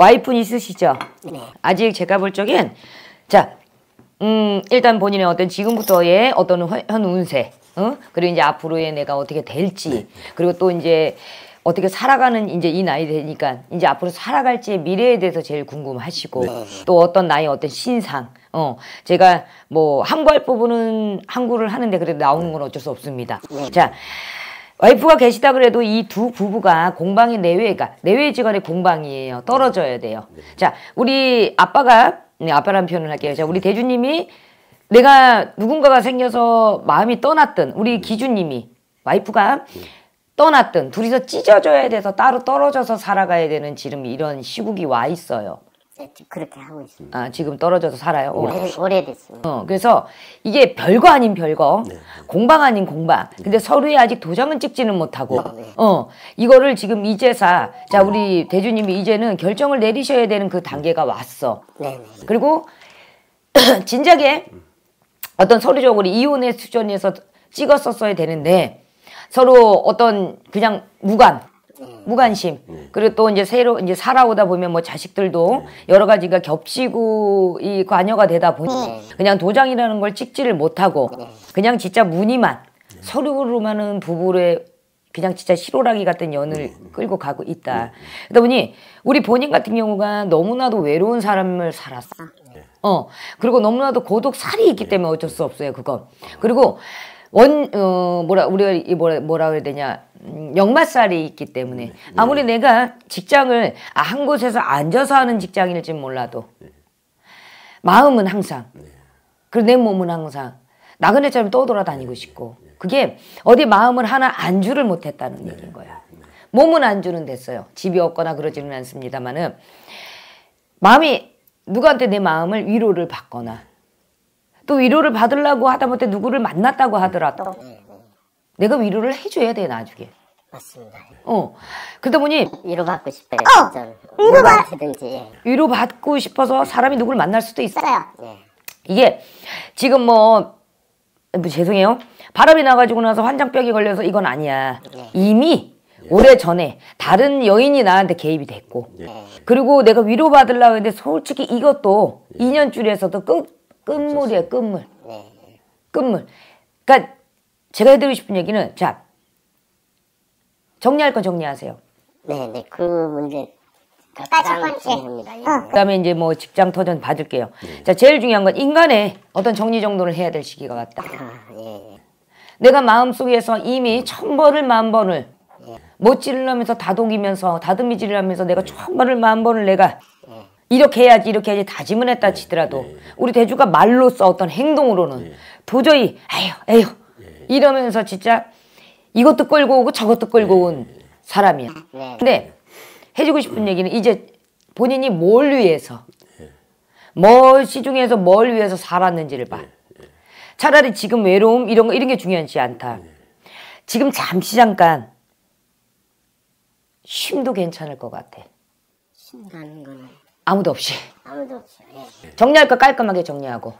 와이프는 있으시죠? 네. 아직 제가 볼 적엔 자, 음, 일단 본인의 어떤 지금부터의 어떤 현 운세, 어? 그리고 이제 앞으로의 내가 어떻게 될지, 네. 그리고 또 이제 어떻게 살아가는 이제 이 나이 되니까 이제 앞으로 살아갈지의 미래에 대해서 제일 궁금하시고 네. 또 어떤 나이 어떤 신상 어 제가 뭐 항구할 부분은 항구를 하는데 그래도 나오는 건 어쩔 수 없습니다 네. 자 와이프가 계시다 그래도 이 두 부부가 공방이 내외가 그러니까 내외 직원의 공방이에요. 떨어져야 돼요. 네. 자, 우리 아빠가 네, 아빠라는 표현을 할게요. 자, 우리 대주님이 내가 누군가가 생겨서 마음이 떠났든 우리 네. 기주님이 와이프가 네. 떠났든 둘이서 찢어져야 돼서 따로 떨어져서 살아가야 되는 지름 이런 시국이 와 있어요. 그렇게 하고 있습니다. 아, 지금 떨어져서 살아요? 네, 오래, 됐어요 어, 그래서 이게 별거 아닌 별거, 네. 네. 공방 아닌 공방. 네. 근데 서류에 아직 도장은 찍지는 못하고, 네. 어, 이거를 지금 이제사, 자, 우리 대주님이 이제는 결정을 내리셔야 되는 그 단계가 왔어. 네. 그리고 진작에 어떤 서류적으로 이혼의 수전에서 찍었었어야 되는데, 서로 어떤 그냥 무관, 무관심. 음. 그리고 또 이제 새로 이제 살아오다 보면 뭐 자식들도 음. 여러 가지가 겹치고 이 관여가 되다 보니 음. 그냥 도장이라는 걸 찍지를 못하고 그냥 진짜 무늬만 서류로만은 부부의 그냥 진짜 실오라기 같은 연을 끌고 가고 있다. 그러다 보니 우리 본인 같은 경우가 너무나도 외로운 사람을 살았어. 아. 어 그리고 너무나도 고독살이 있기 때문에 어쩔 수 없어요 그거 그리고 원 어 뭐라 우리가 이 뭐라 뭐라 그래야 되냐 음, 역마살이 있기 때문에 네, 네. 아무리 네. 내가 직장을 아, 한 곳에서 앉아서 하는 직장일지 몰라도 네. 마음은 항상 네. 그리고 내 몸은 항상 나그네처럼 떠돌아다니고 싶고 그게 어디 마음을 하나 안주를 못했다는 얘기인 거야 몸은 안주는 됐어요 집이 없거나 그러지는 않습니다만은 마음이 누구한테 내 마음을 위로를 받거나 또 위로를 받으려고 하다못해 누구를 만났다고 하더라도 내가 위로를 해줘야 돼 나중에. 맞습니다. 어. 그러다 니 위로받고 싶어요. 어! 진 위로받... 든지 위로받고 싶어서 사람이 누구를 만날 수도 있어요. 네. 이게 지금 뭐, 뭐 죄송해요. 바람이 나가지고 나서 환장병이 걸려서 이건 아니야. 네. 이미 예. 오래 전에 다른 여인이 나한테 개입이 됐고 예. 그리고 내가 위로받으려고 했는데 솔직히 이것도 예. 2년 줄에서도 끝, 끝물이야 끝물. 네. 끝물. 그러니까 제가 해드리고 싶은 얘기는 자 정리할 건 정리하세요. 네, 네, 그 문제. 아, 첫 번째. 어. 네. 그다음에 이제 뭐 직장 터전 받을게요. 네. 자, 제일 중요한 건 인간의 어떤 정리 정돈을 해야 될 시기가 왔다. 아, 예. 예. 내가 마음속에서 이미 천 번을 만 번을 예. 못 찌르면서 다독이면서 다듬이질을 하면서 내가 예. 천 번을 만 번을 내가 이렇게 해야지 이렇게 해야지 다짐을 했다 네. 치더라도 네. 우리 대주가 말로써 어떤 행동으로는 도저히 에휴 에휴 이러면서 진짜 이것도 끌고 오고 저것도 끌고 온 네. 사람이야. 네. 근데 해주고 싶은 음. 얘기는 이제 본인이 뭘 위해서 예. 뭘 시중에서 뭘 위해서 살았는지를 봐. 예, 예. 차라리 지금 외로움 이런 거 이런 게 중요하지 않다. 지금 잠시 잠깐 쉼도 괜찮을 것 같아. 쉼 가는 거는 아무도 없이. 아무도 없이. 정리할 거 깔끔하게 정리하고.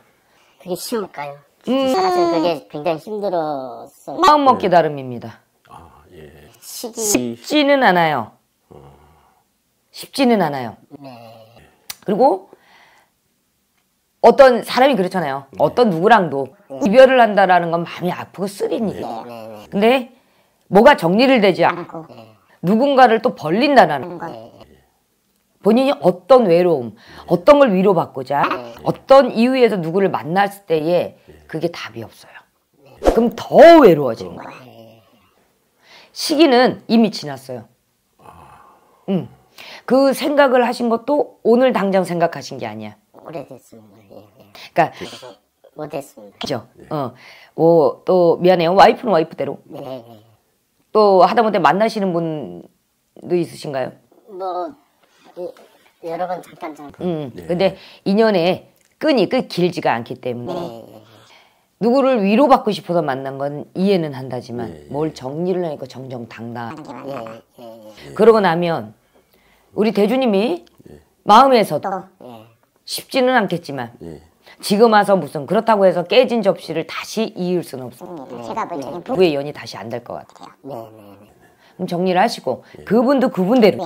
그게 쉬울까요? 음. 사실 그게 굉장히 힘들어서 마음 먹기 네. 다름입니다. 아, 예. 시기... 쉽지는 않아요. 어... 쉽지는 않아요. 네. 그리고 어떤 사람이 그렇잖아요. 네. 어떤 누구랑도 네. 이별을 한다라는 건 마음이 아프고 쓰린 일이에요. 네, 네, 근데 뭐가 정리를 되지 않고 누군가를 또벌린다는 거. 본인이 어떤 외로움, 어떤 걸 위로받고자, 네. 어떤 이유에서 누구를 만났을 때에 그게 답이 없어요. 그럼 더외로워지 거야. 네. 시기는 이미 지났어요. 아. 음. 그 생각을 하신 것도 오늘 당장 생각하신 게 아니야. 오래됐습니다. 예, 예. 그러니까 못했습니다. 그죠. 예. 어, 뭐 또 미안해요. 와이프는 와이프대로. 네, 네. 또 하다못해 만나시는 분도 있으신가요? 뭐. 여러 번 잠깐 잠깐. 음. 네. 근데 인연의 끈이 끈 그 길지가 않기 때문에 네, 네, 네. 누구를 위로받고 싶어서 만난 건 이해는 한다지만 네. 뭘 정리를 하니까 정정당당. 네. 예, 그러고 나면 우리 대주님이 마음에서 도 쉽지는 않겠지만 지금 와서 무슨 그렇다고 해서 깨진 접시를 다시 이을 수는 없습니다. 음, 네. 제가 볼 때는 부의 연이 다시 안 될 것 같아요. 그럼 정리를 하시고 그분도 그분대로.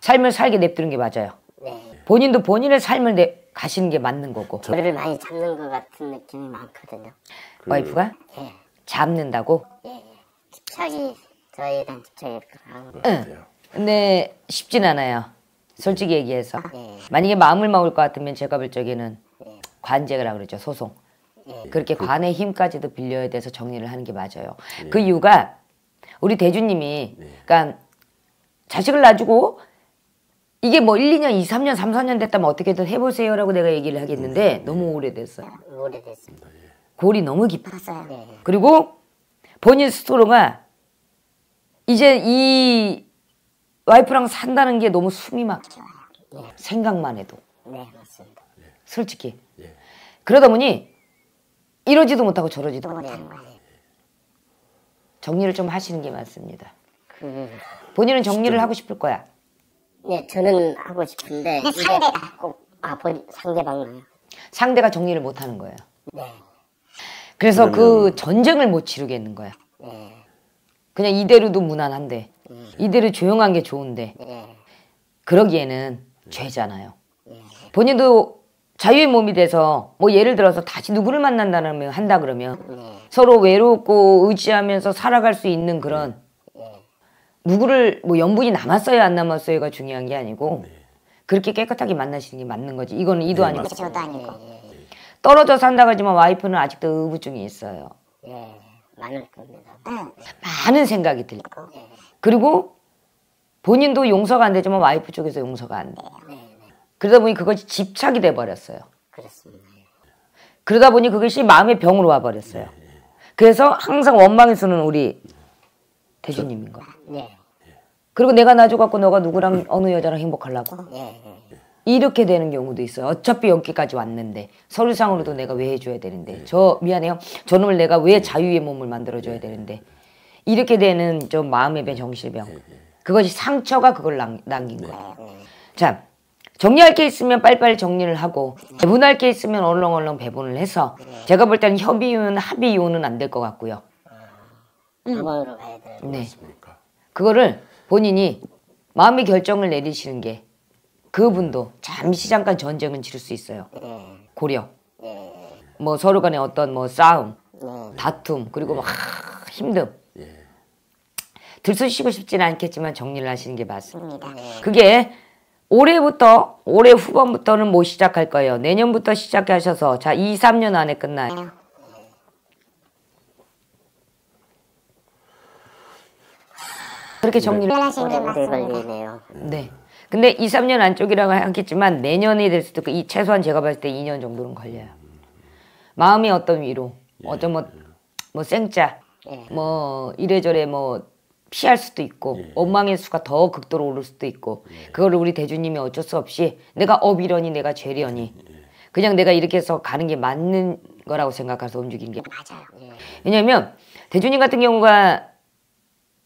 삶을 살게 냅두는 게 맞아요. 네. 본인도 본인의 삶을 내, 가시는 게 맞는 거고. 저를 많이 잡는 것 같은 느낌이 많거든요. 그... 와이프가? 예. 잡는다고? 예. 예. 집착이 저에 대한 집착이 강한 응. 근데 쉽진 않아요. 솔직히 얘기해서. 아, 예. 만약에 마음을 먹을 것 같으면 제가 볼 적에는 예. 관제라 고 그러죠. 소송. 예. 그렇게 그... 관의 힘까지도 빌려야 돼서 정리를 하는 게 맞아요. 그 이유가 우리 대주님이 네. 그러니까 자식을 낳아주고 이게 뭐 1, 2년, 2, 3년, 3, 4년 됐다면 어떻게든 해보세요라고 내가 얘기를 하겠는데 네. 너무 오래됐어요. 네, 오래됐습니다. 예. 골이 너무 깊었어요. 네. 예. 그리고 본인 스스로가 이제 이 와이프랑 산다는 게 너무 숨이 막 네. 예. 생각만 해도. 네, 맞습니다. 솔직히. 네. 그러다 보니 이러지도 못하고 저러지도 네. 못하는 거예요. 정리를 좀 하시는 게 맞습니다. 그... 본인은 정리를 하고 싶을 거야. 네, 저는 하고 싶은데 근데 네, 상대가 꼭 아, 본 상대방가요. 상대가 정리를 못 하는 거예요. 네. 그래서 그러면... 그 전쟁을 못 치르겠는 거야. 네. 그냥 이대로도 무난한데 네. 이대로 조용한 게 좋은데 네. 그러기에는 네. 죄잖아요. 네. 본인도 자유의 몸이 돼서 뭐 예를 들어서 다시 누구를 만난다면 한다 그러면 서로 외롭고 의지하면서 살아갈 수 있는 그런 누구를 뭐 염분이 남았어요 안 남았어요가 중요한 게 아니고 네. 그렇게 깨끗하게 만나시는 게 맞는 거지. 이거는 이도 네, 아니고 저도 아니고 네, 네, 떨어져 산다고 하지만 와이프는 아직도 의부증이 있어요. 예, 많을 겁니다. 음. 많은 생각이 들고 그리고 본인도 용서가 안 되지만 와이프 쪽에서 용서가 안 돼. 그러다 보니 그것이 집착이 돼 버렸어요. 그렇습니다. 예. 그러다 보니 그것이 마음의 병으로 와 버렸어요. 그래서 항상 원망에서는 우리 대주님인 거야. 네. 예. 예. 그리고 내가 놔줘갖고 너가 누구랑 어느 여자랑 행복하려고? 네. 이렇게 되는 경우도 있어요. 어차피 여기까지 왔는데 서류상으로도 내가 왜 해줘야 되는데 저 미안해요. 저놈을 내가 왜 자유의 몸을 만들어줘야 되는데 이렇게 되는 좀 마음의 병, 정신병. 그것이 상처가 그걸 남, 남긴 거예요. 네, 네. 자, 정리할 게 있으면 빨리빨리 정리를 하고 배분할 게 있으면 얼렁얼렁 배분을 해서 네. 제가 볼 때는 협의윤, 합의윤은 안 될 것 같고요. 아, 음. 않습니까? 네. 그거를 본인이 마음의 결정을 내리시는 게 그분도 잠시 잠깐 전쟁은 치를 수 있어요. 음. 고려. 음. 뭐 서로 간에 어떤 뭐 싸움, 음. 다툼, 그리고 막 예. 힘듦. 예. 들쑤시고 싶지는 않겠지만 정리를 하시는 게 맞습니다. 그게 올해부터 올해 후반부터는 못 뭐 시작할 거예요. 내년부터 시작하셔서 자 2, 3년 안에 끝나요. 그렇게 정리를 오래 그 걸리네요. 네. 근데 2, 3년 안쪽이라고 하겠지만 내년이 될 수도 있고 최소한 제가 봤을 때 2년 정도는 걸려요. 마음이 어떤 위로, 예. 어떤 뭐, 뭐 생짜, 예. 뭐 이래저래 뭐 피할 수도 있고 예. 원망의 수가 더 극도로 오를 수도 있고 예. 그걸 우리 대주님이 어쩔 수 없이 내가 업이려니 내가 죄려니 예. 그냥 내가 이렇게 해서 가는 게 맞는 거라고 생각해서 움직인 게 맞아요. 예. 왜냐면 대주님 같은 경우가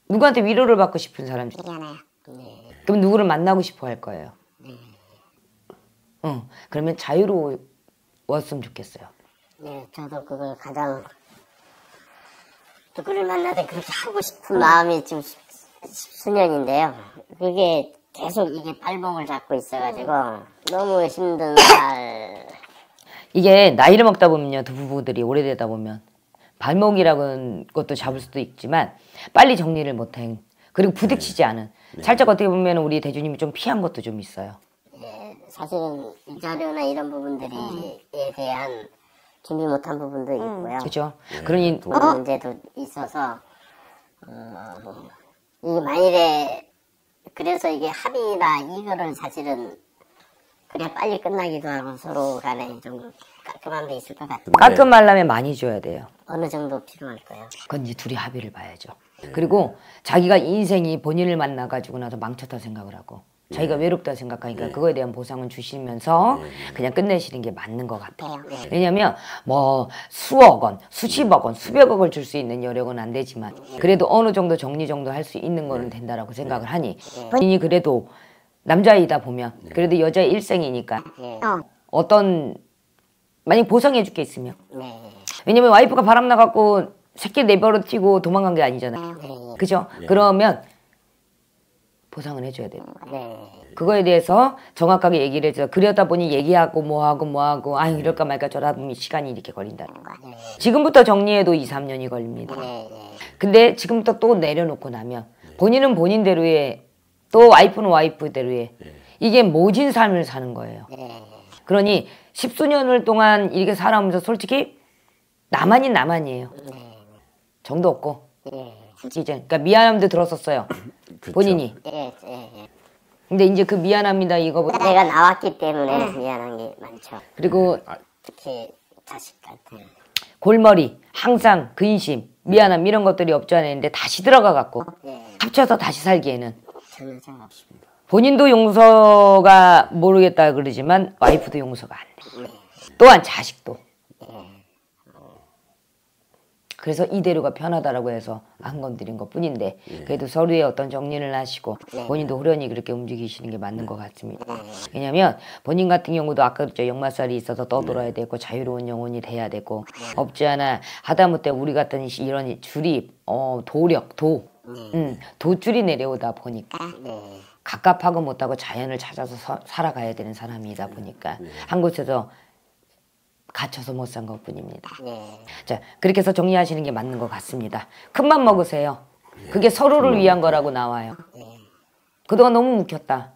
누구한테 위로를 받고 싶은 사람들이 많아요. 네. 그럼 누구를 만나고 싶어 할 거예요. 네. 어, 그러면 자유로웠으면 좋겠어요. 네, 저도 그걸 가장 누구를 만나든 그렇게 하고 싶은 마음이 지금 십, 수년인데요. 그게 계속 이게 발목을 잡고 있어가지고 너무 힘든 날. 이게 나이를 먹다 보면요, 두 부부들이 오래되다 보면 발목이라는 것도 잡을 수도 있지만 빨리 정리를 못한 그리고 부딪히지 네. 않은 네. 살짝 어떻게 보면 우리 대주님이 좀 피한 것도 좀 있어요. 예, 사실은 자료나 이런 부분들에 대한 준비 못한 부분도 음. 있고요. 그죠? 렇 그러니 돈 어? 문제도 있어서 음, 이 만일에 그래서 이게 합의나 이거를 사실은 그냥 빨리 끝나기도 하고 서로 간에 좀 깔끔함도 있을 것 같아요. 깔끔하려면 많이 줘야 돼요. 어느 정도 필요할까요? 그건 이제 둘이 합의를 봐야죠. 그리고 자기가 인생이 본인을 만나 가지고 나서 망쳤다 생각을 하고 자기가 네. 외롭다 생각하니까 네. 그거에 대한 보상은 주시면서 네. 네. 그냥 끝내시는 게 맞는 것 같아요. 네. 왜냐하면 뭐 수억 원, 수십억 원, 수백억 원줄수 있는 여력은 안 되지만 네. 그래도 어느 정도 정리 정도 할 수 있는 거는 된다라고 생각을 하니 본인이 그래도 남자이다 보면 그래도 여자 일생이니까 어. 어떤 만약 보상해 줄 게 있으면 왜냐면 와이프가 바람 나갖고 새끼 내버려치고 도망간 게 아니잖아요. 음, 네, 네. 그죠? 네. 그러면 보상을 해줘야 돼요. 네. 그거에 대해서 정확하게 얘기를 해줘. 그러다 보니 얘기하고 뭐하고 뭐하고 아 이럴까 말까 저러다 보니 시간이 이렇게 걸린다. 음, 네. 지금부터 정리해도 2, 3년이 걸립니다. 근데 지금부터 또 내려놓고 나면 본인은 본인대로에또 와이프는 와이프대로의 이게 모진 삶을 사는 거예요. 그러니 십수년을 동안 이렇게 살아오면서 솔직히 나만이 나만이에요. 네. 정도 없고. 네. 이제 그러니까 미안함도 들었었어요. 그쵸. 본인이. 예, 예, 예. 근데 이제 그 미안합니다 이거보다 아, 내가 나왔기 때문에 네. 미안한 게 많죠. 그리고 아, 특히 자식한테 골머리, 항상 근심, 미안함 이런 것들이 없지 않았는데 다시 들어가 갖고 네. 합쳐서 다시 살기에는 전혀 상관없습니다. 본인도 용서가 모르겠다 그러지만 와이프도 용서가 안 돼. 또한 자식도. 그래서 이대로가 편하다라고 해서 안 건드린 것 뿐인데 예. 그래도 서로의 어떤 정리를 하시고 네. 본인도 후련히 그렇게 움직이시는 게 맞는 네. 것 같습니다. 네. 왜냐하면 본인 같은 경우도 아까 그랬죠 역마살이 있어서 떠돌아야 되고 자유로운 영혼이 돼야 되고 없지 않아 하다못해 우리 같은 이런 줄이 어, 도력 도 음, 도줄이 내려오다 보니까 아, 갑갑하고 못하고 자연을 찾아서 서, 살아가야 되는 사람이다 보니까 한 곳에서 갇혀서 못 산 것뿐입니다. 네. 자 그렇게 해서 정리하시는 게 맞는 것 같습니다. 큰 맘 먹으세요. 네. 그게 서로를 위한 거라고 나와요. 네. 그동안 너무 묵혔다.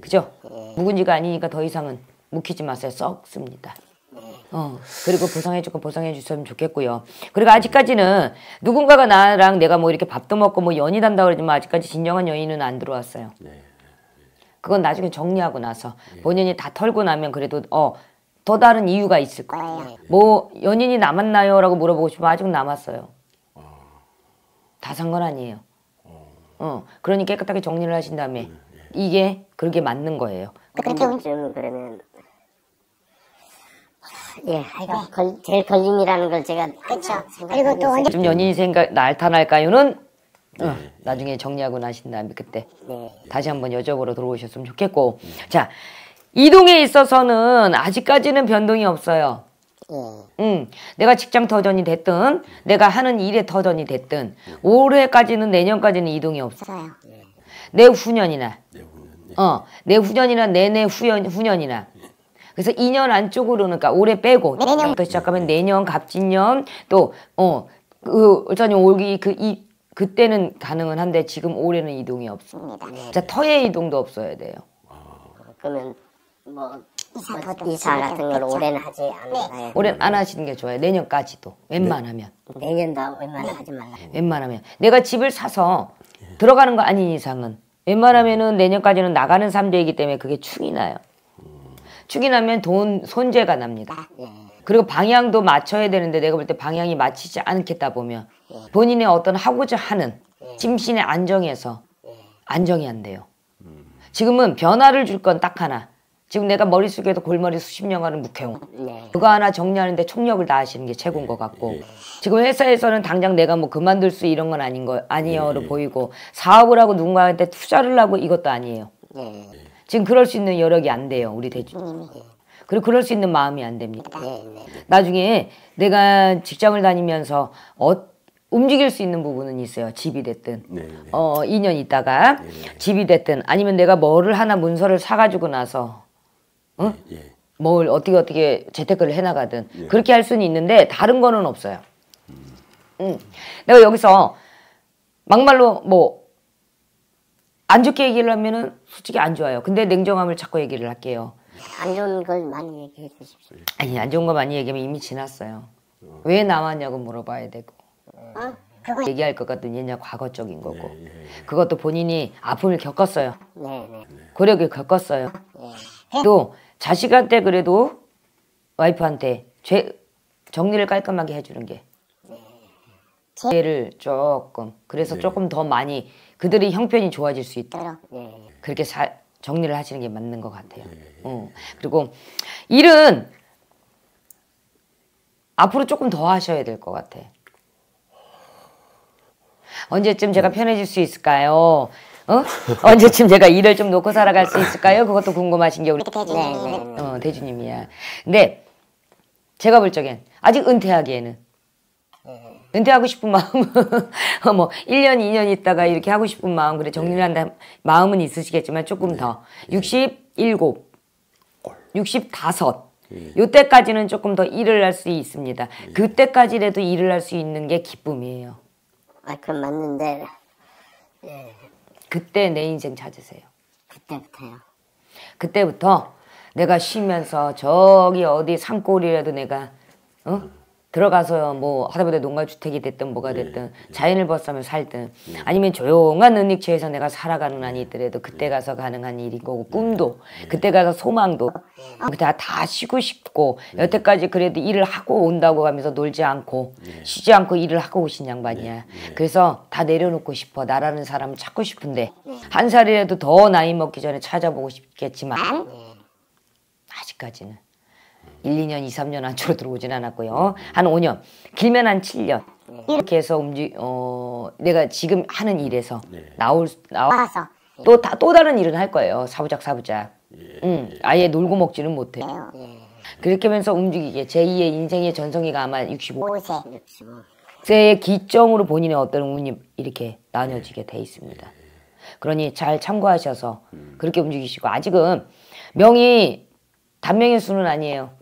그죠? 네. 묵은지가 아니니까 더 이상은 묵히지 마세요. 썩습니다. 네. 어, 그리고 보상해 주고 보상해 주셨으면 좋겠고요. 그리고 아직까지는 누군가가 나랑 내가 뭐 이렇게 밥도 먹고 뭐 연이 단다 그러지만 아직까지 진정한 여인은 안 들어왔어요. 네. 그건 나중에 정리하고 나서 예. 본인이 다 털고 나면 그래도 어더 다른 이유가 있을 거예요. 아. 뭐 연인이 남았나요? 라고 물어보고 싶으면 아직 남았어요. 다 산 건 아니에요. 어, 그러니 깨끗하게 정리를 하신 다음에 네, 네. 이게 그렇게 맞는 거예요. 그렇게 그러면 예, 하여간 네. 걸, 제일 걸림이라는 걸 제가 그렇죠. 또 언제 좀 연인이 생각 날탄할까요는 네. 어, 네. 나중에 정리하고 나신 다음에 그때 네. 다시 한번 여쭤보러 들어오셨으면 좋겠고 자. 이동에 있어서는 아직까지는 변동이 없어요. 어. 응. 음, 내가 직장 터전이 됐든 내가 하는 일에 터전이 됐든 올해까지는 내년까지는 이동이 없어요. 내후년이나 어, 내후년이나 내내 후년, 후년이나 그래서 2년 안쪽으로는 그러니까 올해 빼고 네, 내년부터 시작하면 내년 갑진년 또어그 일단은 올기 그 이 그때는 가능은 한데 지금 올해는 이동이 없습니다. 진 터의 이동도 없어야 돼요. 아. 그러면 뭐 이사 뭐 같은, 이사 같은 걸오래는 하지 않아요. 네. 네. 올해는 안 하시는 게 좋아요. 내년까지도 네. 웬만하면. 네. 내년도 웬만하면 하지 말라. 네. 웬만하면 내가 집을 사서 들어가는 거 아닌 이상은 웬만하면은 내년까지는 나가는 삼재이기 때문에 그게 축이 나요. 축이 나면 돈 손재가 납니다. 아, 예. 그리고 방향도 맞춰야 되는데 내가 볼 때 방향이 맞히지 않겠다 보면 예. 본인의 어떤 하고자 하는 예. 짐신의 안정에서 안정이 안 돼요. 지금은 변화를 줄 건 딱 하나. 지금 내가 머릿속에도 골머리 수십 년간은 묵혀온 그거 네. 하나 정리하는데 총력을 다하시는 게 최고인 것 같고 예. 지금 회사에서는 당장 내가 뭐 그만둘 수 이런 건 아닌 거 아니요로 예. 보이고 사업을 하고 누군가한테 투자를 하고 이것도 아니에요 네. 지금 그럴 수 있는 여력이 안 돼요 우리 대주님 음, 네. 그리고 그럴 수 있는 마음이 안 됩니다 나중에 내가 직장을 다니면서 어 움직일 수 있는 부분은 있어요. 집이 됐든, 네네. 어, 2년 있다가 네네. 집이 됐든, 아니면 내가 뭐를 하나 문서를 사가지고 나서 어? 예, 예. 뭘 어떻게 어떻게 재테크를 해나가든 예. 그렇게 할 수는 있는데 다른 거는 없어요. 음. 음. 내가 여기서 막말로 뭐 안 좋게 얘기를 하면은 솔직히 안 좋아요. 근데 냉정함을 자꾸 얘기를 할게요. 안 좋은 걸 많이 얘기해 주십시오. 아니 안 좋은 거 많이 얘기하면 이미 지났어요. 어. 왜 남았냐고 물어봐야 되고. 어? 얘기할 것 같은 얘냐 과거적인 거고 예, 예, 예, 그것도 본인이 아픔을 겪었어요. 네, 네. 네. 고력을 겪었어요. 네. 또 자식한테 그래도 와이프한테 죄 정리를 깔끔하게 해주는 게 죄를 조금 그래서 네. 조금 더 많이 그들의 형편이 좋아질 수있다 네. 그렇게 사, 정리를 하시는 게 맞는 것 같아요. 네. 어. 그리고 일은 앞으로 조금 더 하셔야 될 것 같아. 언제쯤 제가 네. 편해질 수 있을까요? 어? 언제쯤 어, 제가 일을 좀 놓고 살아갈 수 있을까요? 그것도 궁금하신 게 우리 대주님. 네, 네. 어, 대주님이야. 근데 제가 볼 적엔 아직 은퇴하기에는 은퇴하고 싶은 마음뭐 1년, 2년 있다가 이렇게 하고 싶은 마음 그래 정리를 한다 마음은 있으시겠지만 조금 네. 더 67, 65 예. 요때까지는 조금 더 일을 할 수 있습니다. 예. 그때까지라도 일을 할 수 있는 게 기쁨이에요. 아, 그건 맞는데 예. 그때 내 인생 찾으세요. 그때부터요. 그때부터 내가 쉬면서 저기 어디 산골이라도 내가 어? 들어가서 뭐 하다못해 농가주택이 됐든 뭐가 예, 됐든 네, 네. 자연을 벗으면 살든 네. 아니면 조용한 은닉지에서 내가 살아가는 한이 있더라도 그때 예. 가서 가능한 일인 거고 꿈도 그때 가서 소망도 아. 다, 다 쉬고 싶고 여태까지 그래도 일을 하고 온다고 하면서 놀지 않고 쉬지 않고 일을 하고 오신 양반이야 그래서 다 내려놓고 싶어 나라는 사람을 찾고 싶은데 한 살이라도 더 나이 먹기 전에 찾아보고 싶겠지만 아직까지는 1, 2년, 2, 3년 안쪽으로 들어오진 않았고요. 한 5년, 길면 한 7년. 이렇게 해서 움직, 어, 내가 지금 하는 일에서 네. 나올, 나와서 또, 다, 또 다른 일은 할 거예요. 사부작, 사부작. 예. 음, 예. 아예 놀고 먹지는 못해. 요 네. 그렇게 하면서 움직이게 제2의 인생의 전성기가 아마 65세. 65세의 기점으로 본인의 어떤 운이 이렇게 나뉘어지게 돼 있습니다. 그러니 잘 참고하셔서 음. 그렇게 움직이시고 아직은 명이 단명의 수는 아니에요.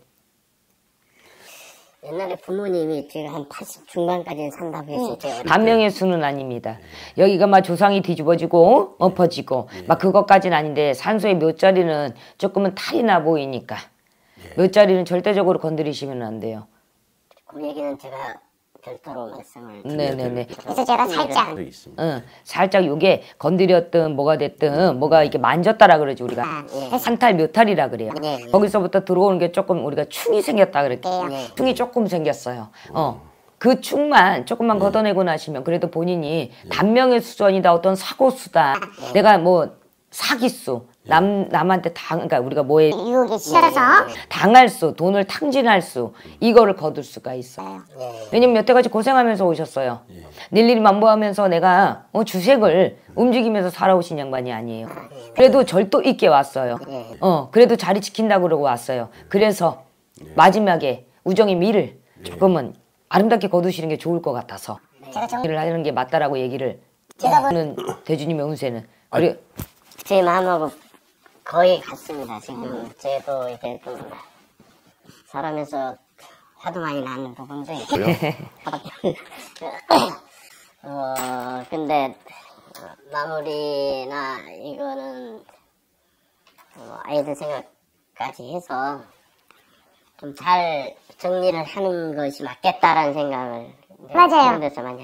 옛날에 부모님이 제가 한80 중반까지는 산다고 했을 때. 응. 단명의 수는 아닙니다. 여기가 막 조상이 뒤집어지고 어? 엎어지고 예. 막 그것까지는 아닌데 산소의 몇 자리는 조금은 탈이 나 보이니까 예. 몇 자리는 절대적으로 건드리시면 안 돼요. 그 얘기는 제가 별도로 네, 어, 말씀을 네네네. 네, 네. 그래서 제가 살짝 응, 살짝 요게 건드렸든 뭐가 됐든 뭐가 이렇게 만졌다라 그러지 우리가 아, 예. 상탈 묘탈이라 그래요. 예, 예. 거기서부터 들어오는 게 조금 우리가 충이 생겼다 그랬게요 충이 조금 생겼어요. 어. 그충만 조금만 걷어내고 나시면 그래도 본인이 단명의 수전이다 어떤 사고수다 내가 뭐 사기수 예. 남 남한테 당 그러니까 우리가 뭐에 유혹에 치여서 뭐 당할 수 돈을 탕진할 수 음. 이거를 거둘 수가 있어요. 왜냐면 여태까지 고생하면서 오셨어요. 일일 예. 만보하면서 내가 어 주색을 음. 움직이면서 살아오신 양반이 아니에요. 음. 그래도 절도 있게 왔어요. 예. 어 그래도 자리 지킨다 그러고 왔어요. 그래서 마지막에 우정의 미를 조금은 아름답게 거두시는 게 좋을 것 같아서 네. 일을 하는 게 맞다라고 얘기를 제가 보는 대주님의 운세는 그래 제 마음하고 거의 같습니다, 지금. 음. 제도 이제게또 사람에서 화도 많이 나는 부분도 있고. 어, 근데 마무리나 이거는 어, 아이들 생각까지 해서 좀 잘 정리를 하는 것이 맞겠다라는 생각을 맞아요.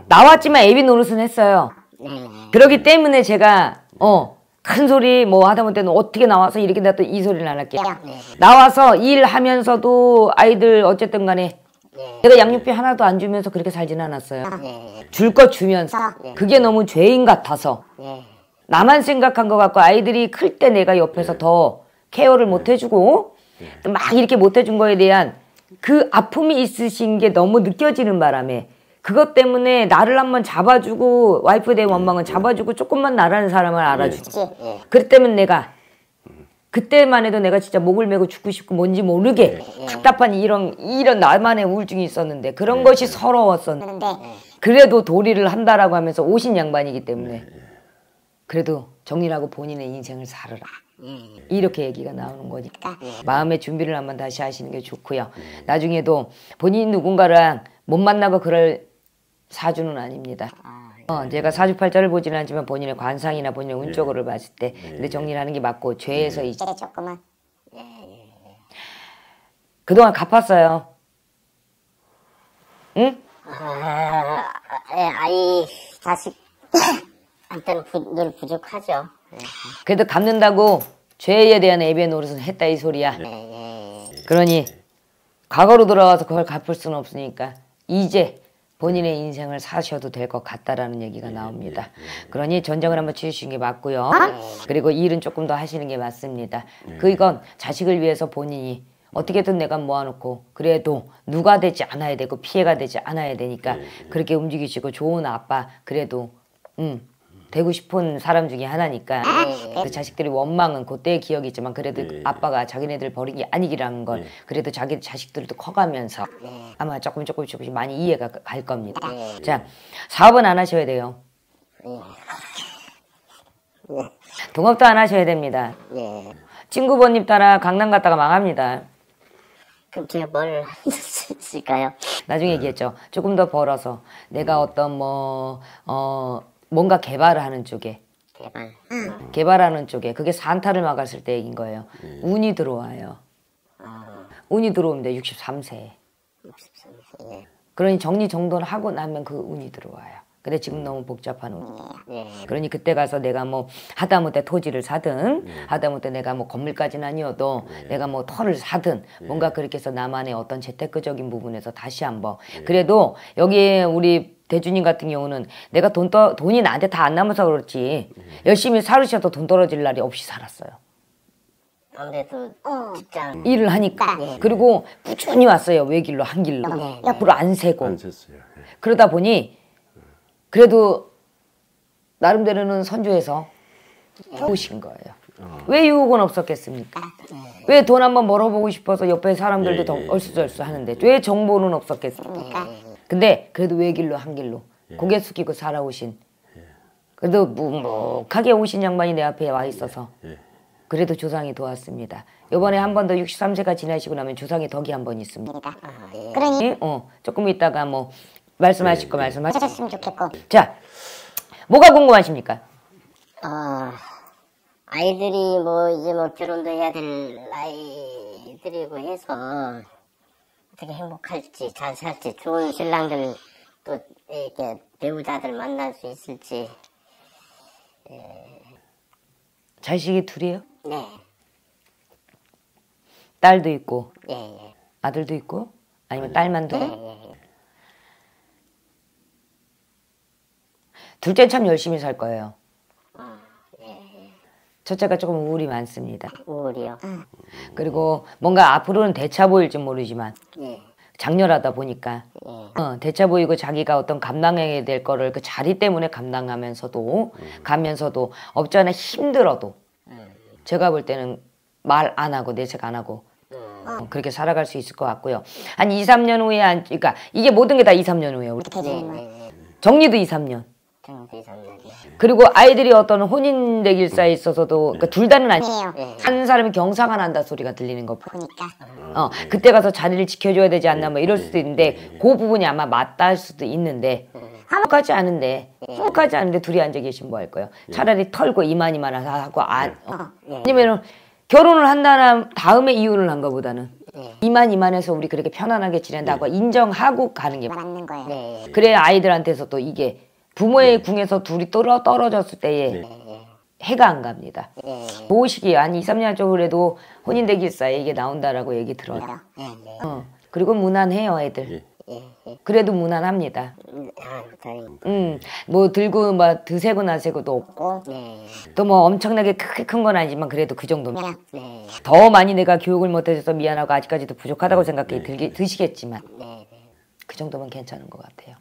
나왔지만 애비 노릇은 했어요. 네. 네. 그렇기 때문에 제가 어큰 소리 뭐 하다못해는 어떻게 나와서 이렇게 나 또 이 소리를 안 할게요. 네, 네, 네. 나와서 일하면서도 아이들 어쨌든 간에 내가 양육비 하나도 안 주면서 그렇게 살진 않았어요. 아, 줄거 주면서 아, 그게 너무 죄인 같아서 나만 생각한 것 같고 아이들이 클 때 내가 옆에서 더 케어를 못 해주고 막 이렇게 못 해준 거에 대한 그 아픔이 있으신 게 너무 느껴지는 바람에 그것 때문에 나를 한번 잡아주고 와이프 된 네, 원망은 네. 잡아주고 조금만 나라는 사람을 네, 알아주지 예. 그 때문에 내가 그때만 해도 내가 진짜 목을 메고 죽고 싶고 뭔지 모르게 답답한 이런 이런 나만의 우울증이 있었는데 그런 예. 것이 서러웠었는데 그래도 도리를 한다라고 하면서 오신 양반이기 때문에 그래도 정리하고 본인의 인생을 살아라. 음, 음. 이렇게 얘기가 나오는 거니까 마음의 준비를 한번 다시 하시는 게 좋고요. 음. 나중에도 본인 누군가랑 못 만나고 그럴 사주는 아닙니다. 아, 예. 어, 제가 사주팔자를 보지는 않지만 본인의 관상이나 본인의 예. 운쪽으로 봤을 때근 예. 정리를 하는 게 맞고 죄에서 이죄 조금만 그동안 갚았어요. 응? 아, 이 자식 한테는 늘 부족하죠. 그래도 갚는다고 죄에 대한 애비의 노릇은 했다 이 소리야. 그러니 과거로 돌아가서 그걸 갚을 수는 없으니까 이제 본인의 인생을 사셔도 될 것 같다라는 얘기가 예, 나옵니다. 예, 예. 그러니 전쟁을 한번 치르시는 게 맞고요. 아. 그리고 일은 조금 더 하시는 게 맞습니다. 그건 자식을 위해서 본인이 어떻게든 내가 모아놓고 그래도 누가 되지 않아야 되고 피해가 되지 않아야 되니까 그렇게 움직이시고 좋은 아빠 그래도 음 되고 싶은 사람 중에 하나니까 아, 아, 아, 그 자식들이 원망은 그때의 기억이 있지만 그래도 예. 아빠가 자기네들 버린 게 아니기라는 걸 예. 그래도 자기 자식들도 커가면서 네. 아마 조금 조금씩 조금씩 많이 이해가 갈 겁니다. 자, 사업은 안 하셔야 돼요. 동업도 안 하셔야 됩니다. 친구버님 따라 강남 갔다가 망합니다. 그럼 제가 뭘 했을까요? 나중에 얘기했죠. 조금 더 벌어서 내가 어떤 뭐어 뭔가 개발을 하는 쪽에 개발 응. 개발하는 쪽에 그게 산타를 막았을 때인 거예요 예. 운이 들어와요 아. 운이 들어옵니다 63세 63세 그러니 정리정돈 하고 나면 그 운이 들어와요 근데 지금 너무 복잡한 운이 예. 예. 그러니 그때 가서 내가 뭐 하다못해 토지를 사든 예. 하다못해 내가 뭐 건물까지는 아니어도 예. 내가 뭐 터를 사든 뭔가 그렇게 해서 나만의 어떤 재테크적인 부분에서 다시 한번 그래도 여기에 우리 대주님 같은 경우는 내가 돈 떠, 돈이 나한테 다 안 남아서 그렇지 열심히 사르셔도 돈 떨어질 날이 없이 살았어요. 아래도 어. 일을 하니까 네. 그리고 꾸준히 왔어요 외길로 한 길로 네. 옆으로 안 세고 안 네. 그러다 보니 그래도 나름대로는 선조에서 좋으신 거예요. 어. 왜 유혹은 없었겠습니까? 네. 왜돈 한번 벌어보고 싶어서 옆에 사람들도 덜수절수 예, 예, 하는데 왜 정보는 없었겠습니까? 네. 근데 그래도 외길로 한 길로 예. 고개 숙이고 살아오신 예. 그래도 묵묵하게 오신 양반이 내 앞에 와 있어서 예. 예. 그래도 조상이 도왔습니다. 요번에 한 번 더 63세가 지나시고 나면 조상이 덕이 한 번 있습니다. 아, 그러니 어, 조금 있다가 뭐 말씀하실 거 말씀하셨으면 좋겠고 자 뭐가 궁금하십니까? 어, 아이들이 뭐 이제 뭐 결혼도 해야 될 나이들이고 해서 어떻게 행복할지 잘 살지 좋은 신랑들 또 이렇게 배우자들 만날 수 있을지 예. 자식이 둘이요 네. 딸도 있고 예, 예. 아들도 있고 아니면 음. 딸만 도두 네, 예, 예, 둘째 참 열심히 살 거예요. 첫째가 조금 우울이 많습니다. 우울이요. 그리고 뭔가 앞으로는 대차 보일지 모르지만 예. 장렬하다 보니까 예. 어, 대차 보이고 자기가 어떤 감당해야 될 거를 그 자리 때문에 감당하면서도 음. 가면서도 없잖아 힘들어도 음. 제가 볼 때는 말 안 하고 내색 안 하고 음. 어. 그렇게 살아갈 수 있을 것 같고요. 한 2, 3년 후에 한 그러니까 이게 모든 게 다 2, 3년 후에 우리 네, 네, 네. 정리도 2, 3년. 그리고 아이들이 어떤 혼인대길사에 음. 있어서도 음. 그러니까 둘 다는 아니에요. 음. 한 사람이 경사가 난다 소리가 들리는 거 보니까 어 그때 가서 자리를 지켜줘야 되지 않나 뭐 이럴 수도 있는데 그 부분이 아마 맞다 할 수도 있는데 행복하지 않은데 행복하지 않은데 둘이 앉아 계신면뭐 할 거예요. 예. 차라리 털고 이만이만 하고 안 아, 예. 어. 아니면은 예. 결혼을 한다면 다음에 이혼을 한거 보다는 네. 이만 이만해서 우리 그렇게 편안하게 지낸다고 네. 인정하고 가는 게 맞는 거예요. 네. 그래야 아이들한테서 또 이게 부모의 네. 궁에서 둘이 떨어, 떨어졌을 때에 네. 해가 안 갑니다. 네. 모의식이 한 2, 3년 쪽 그래도 혼인대기사에 이게 나온다라고 얘기 들어요. 아, 네, 네. 어. 그리고 무난해요, 애들. 예. 예, 예. 그래도 무난합니다. 아, 음, 뭐 들고 막 드세고 나세고도 없고 어, 또뭐 엄청나게 크게 큰 건 아니지만 그래도 그 정도면 더 많이 내가 교육을 못해줘서 미안하고 아직까지도 부족하다고 아, 생각이 드시겠지만 그 정도면 괜찮은 것 같아요.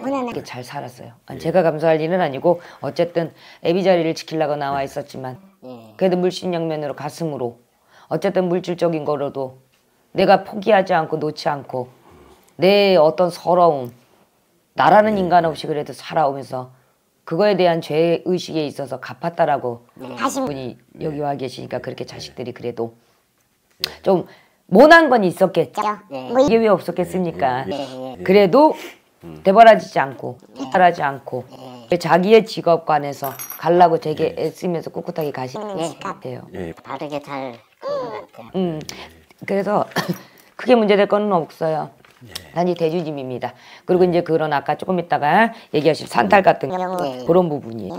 너무나 예. 잘 살았어요. 아, 예. 제가 감사할 일은 아니고 어쨌든 애비 자리를 지키려고 나와 있었지만 예. 그래도 물신양면으로 가슴으로 어쨌든 물질적인 거로도 내가 포기하지 않고 놓지 않고 내 어떤 서러움 나라는 예. 인간 없이 그래도 살아오면서 그거에 대한 죄 의식에 있어서 갚았다라고 다시 분이 여기 와 계시니까 그렇게 자식들이 그래도 좀 모난 건 있었겠죠. 뭐 이게 왜 없었겠습니까? 그래도 되벌하지지 않고 탈하지 어. 않고 어. 자기의 직업관에서 갈라고 되게 예. 애쓰면서 꿋꿋하게 가시는 음, 것 같아요. 예. 바르게 잘 음, 음. 그래서 크게 문제될 건 없어요. 단지 예. 대주짐입니다. 그리고 예. 이제 그런 아까 조금 있다가 얘기하신 산탈 같은 음. 그런 부분이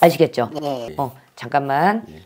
아시겠죠? 어, 잠깐만